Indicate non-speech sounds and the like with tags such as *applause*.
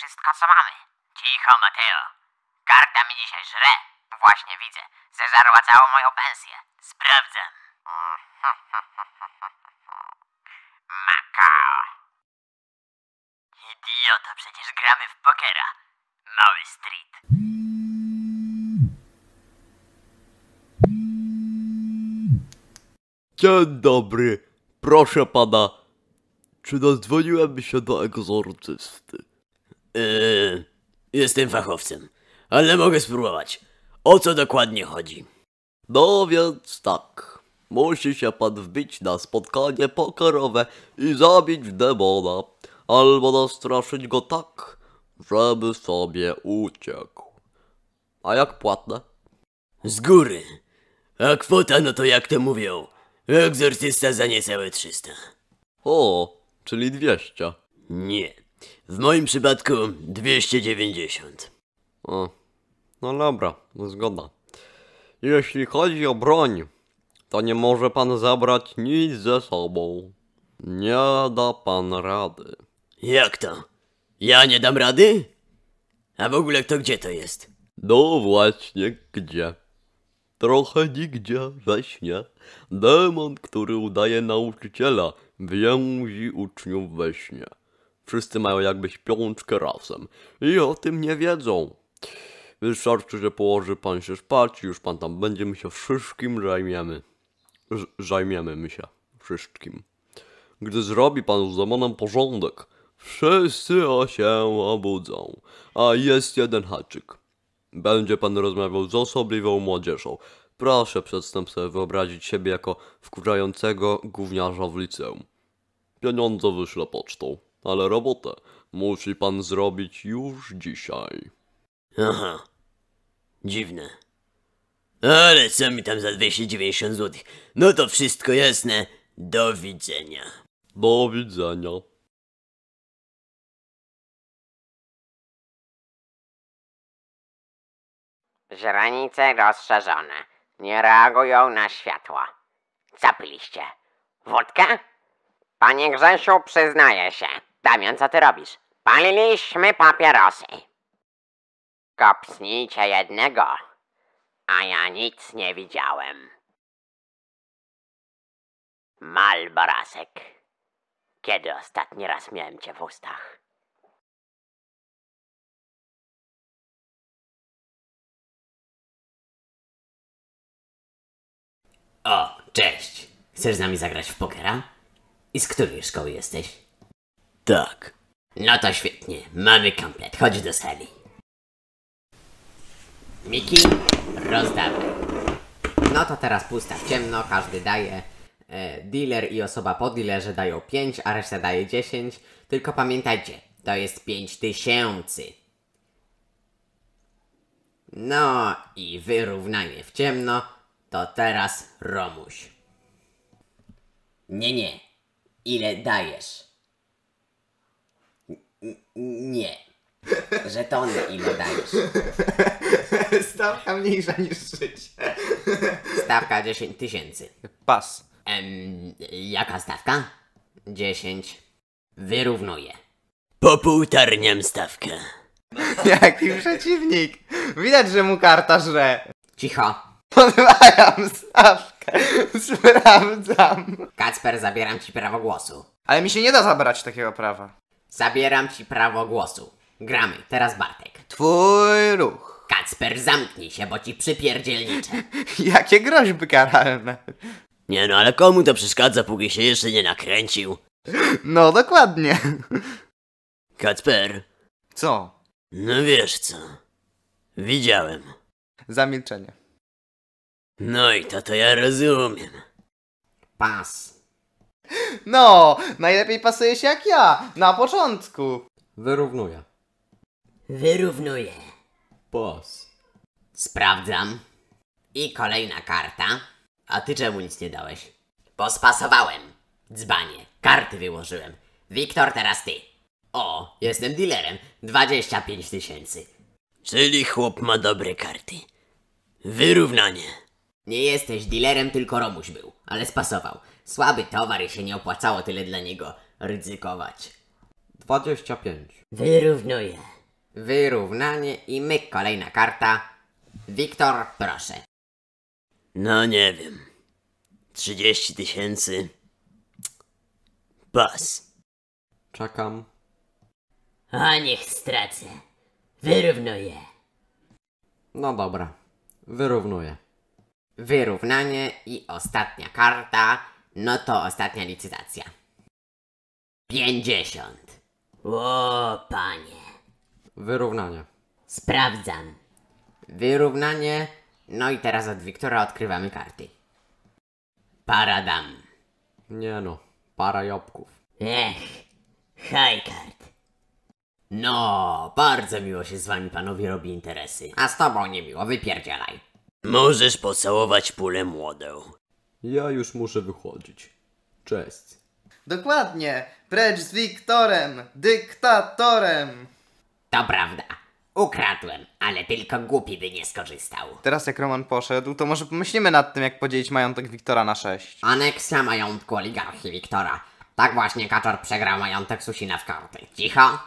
wszystko, co mamy. Cicho, Mateo. Karta mi dzisiaj żre. Właśnie widzę. Zeżarła całą moją pensję. Sprawdzam. *laughs* Makao. Idioto, przecież gramy w pokera. Mały street. Dzień dobry. Proszę pana, czy dodzwoniłem się do egzorcysty? Yy, jestem fachowcem, ale mogę spróbować. O co dokładnie chodzi? No więc tak. Musi się pan wbić na spotkanie pokerowe i zabić demona. Albo nastraszyć go tak, żeby sobie uciekł. A jak płatne? Z góry. A kwota, no to jak to mówią, egzorcysta za niecałe 300. O, czyli 200. Nie, w moim przypadku 290. O, no dobra, zgoda. Jeśli chodzi o broń, to nie może pan zabrać nic ze sobą. Nie da pan rady. Jak to? Ja nie dam rady? A w ogóle to gdzie to jest? No właśnie gdzie. Trochę nigdzie we śnie. Demon, który udaje nauczyciela, więzi uczniów we śnie. Wszyscy mają jakby śpiączkę razem i o tym nie wiedzą. Wystarczy, że położy pan się spać i już pan tam będzie, my się wszystkim zajmiemy. Z zajmiemy my się wszystkim. Gdy zrobi pan z demonem porządek, wszyscy o się obudzą. A jest jeden haczyk. Będzie pan rozmawiał z osobliwą młodzieżą. Proszę przedtem sobie wyobrazić siebie jako wkurzającego gówniarza w liceum. Pieniądze wyślę pocztą ale robotę musi pan zrobić już dzisiaj. Aha, dziwne. Ale co mi tam za 290 zł? No to wszystko jasne. Do widzenia. Do widzenia. Żranice rozszerzone. Nie reagują na światło. Co piliście? Wódkę? Panie Grzesiu, przyznaję się. Damian, co ty robisz? Paliliśmy papierosy. Kopsnijcie jednego, a ja nic nie widziałem. Malborasek, kiedy ostatni raz miałem cię w ustach? O, cześć! Chcesz z nami zagrać w pokera? I z której szkoły jesteś? Tak. No to świetnie, mamy komplet, chodź do sali. Miki, rozdawaj. No to teraz pusta w ciemno, każdy daje. E, dealer i osoba po dealerze dają 5, a reszta daje 10. Tylko pamiętajcie, to jest 5000. No i wyrównanie w ciemno, to teraz Romuś. Nie, nie. Ile dajesz? Nie. Żetony ile dajesz? Stawka mniejsza niż życie. Stawka 10 tysięcy. Pas. Em, jaka stawka? 10. Wyrównuję. Popółtarniam stawkę. Jaki przeciwnik. Widać, że mu karta żre. Cicho. Podwajam stawkę. Sprawdzam. Kacper, zabieram ci prawo głosu. Ale mi się nie da zabrać takiego prawa. Zabieram ci prawo głosu. Gramy, teraz Bartek. Twój ruch. Kacper, zamknij się, bo ci przypierdzielniczę. *laughs* Jakie groźby karalne. Nie no, ale komu to przeszkadza, póki się jeszcze nie nakręcił? No, dokładnie. Kacper. Co? No wiesz co. Widziałem. Zamilczenie. No i to to ja rozumiem. Pas. No, najlepiej pasuje się jak ja, na początku. Wyrównuję. Wyrównuję. Pas. Sprawdzam. I kolejna karta. A ty czemu nic nie dałeś? Bo spasowałem. Dzbanie. Karty wyłożyłem. Wiktor, teraz ty. O, jestem dealerem. 25 tysięcy. Czyli chłop ma dobre karty. Wyrównanie. Nie jesteś dealerem, tylko Romuś był, ale spasował. Słaby towar i się nie opłacało tyle dla niego ryzykować. 25. Wyrównuję. Wyrównanie i myk kolejna karta. Wiktor, proszę. No nie wiem. 30 tysięcy. Pas. Czekam. A niech stracę. Wyrównuję. No dobra. Wyrównuję. Wyrównanie i ostatnia karta, no to ostatnia licytacja. 50. O, panie. Wyrównanie. Sprawdzam. Wyrównanie. No i teraz od Wiktora odkrywamy karty. Para dam. Nie no, para jobków. Ech, card. No, bardzo miło się z wami panowie robi interesy. A z tobą nie miło, wypierdzielaj. Możesz pocałować pulę młodą. Ja już muszę wychodzić. Cześć. Dokładnie. Precz z Wiktorem, dyktatorem. To prawda. Ukradłem, ale tylko głupi by nie skorzystał. Teraz jak Roman poszedł, to może pomyślimy nad tym, jak podzielić majątek Wiktora na sześć. Aneksja majątku oligarchii Wiktora. Tak właśnie Kaczor przegrał majątek Susina w karty. Cicho!